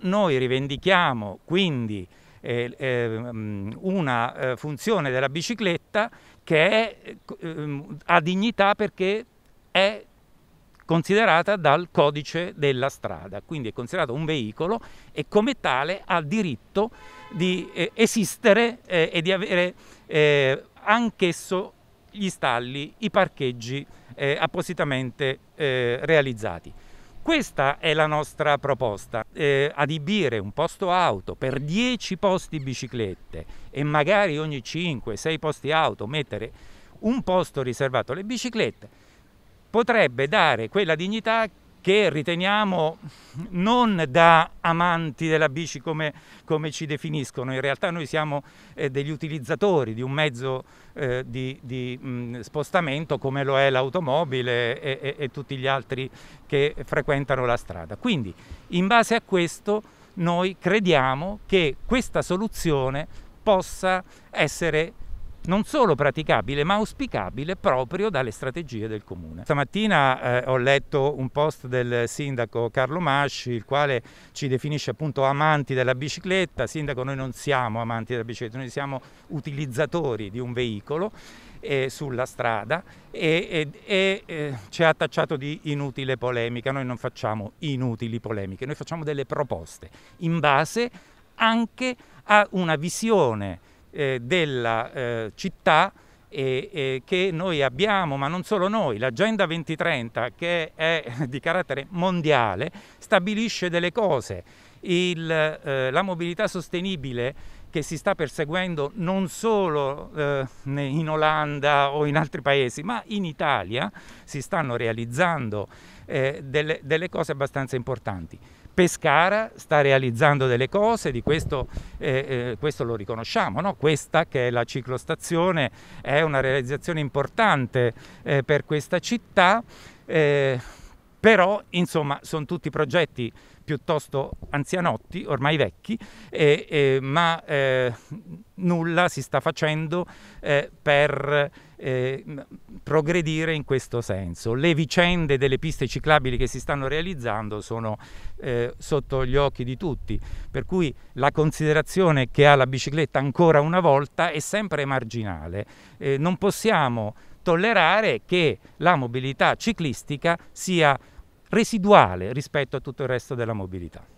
Noi rivendichiamo quindi eh, ehm, eh, una funzione della bicicletta che è, eh, ha dignità perché è considerata dal codice della strada, quindi è considerato un veicolo e come tale ha diritto di eh, esistere eh, e di avere eh, anch'esso gli stalli, i parcheggi appositamente realizzati. Questa è la nostra proposta, eh, adibire un posto auto per 10 posti biciclette e magari ogni 5-6 posti auto mettere un posto riservato alle biciclette potrebbe dare quella dignità che riteniamo non da amanti della bici come, come ci definiscono, in realtà noi siamo eh, degli utilizzatori di un mezzo eh, di, di mh, spostamento come lo è l'automobile e, e, e tutti gli altri che frequentano la strada. Quindi in base a questo noi crediamo che questa soluzione possa essere non solo praticabile ma auspicabile proprio dalle strategie del comune. Stamattina eh, ho letto un post del sindaco Carlo Masci, il quale ci definisce appunto amanti della bicicletta. Sindaco, noi non siamo amanti della bicicletta, noi siamo utilizzatori di un veicolo eh, sulla strada e, e, e eh, ci ha attacciato di inutile polemica. Noi non facciamo inutili polemiche, noi facciamo delle proposte in base anche a una visione eh, della eh, città eh, che noi abbiamo, ma non solo noi, l'Agenda 2030 che è di carattere mondiale stabilisce delle cose. Il, eh, la mobilità sostenibile che si sta perseguendo non solo eh, in Olanda o in altri paesi, ma in Italia si stanno realizzando eh, delle, delle cose abbastanza importanti. Pescara sta realizzando delle cose, di questo, eh, eh, questo lo riconosciamo, no? questa che è la ciclostazione è una realizzazione importante eh, per questa città, eh, però insomma sono tutti progetti piuttosto anzianotti, ormai vecchi, eh, eh, ma eh, nulla si sta facendo eh, per eh, progredire in questo senso. Le vicende delle piste ciclabili che si stanno realizzando sono eh, sotto gli occhi di tutti, per cui la considerazione che ha la bicicletta ancora una volta è sempre marginale. non possiamo tollerare che la mobilità ciclistica sia residuale rispetto a tutto il resto della mobilità.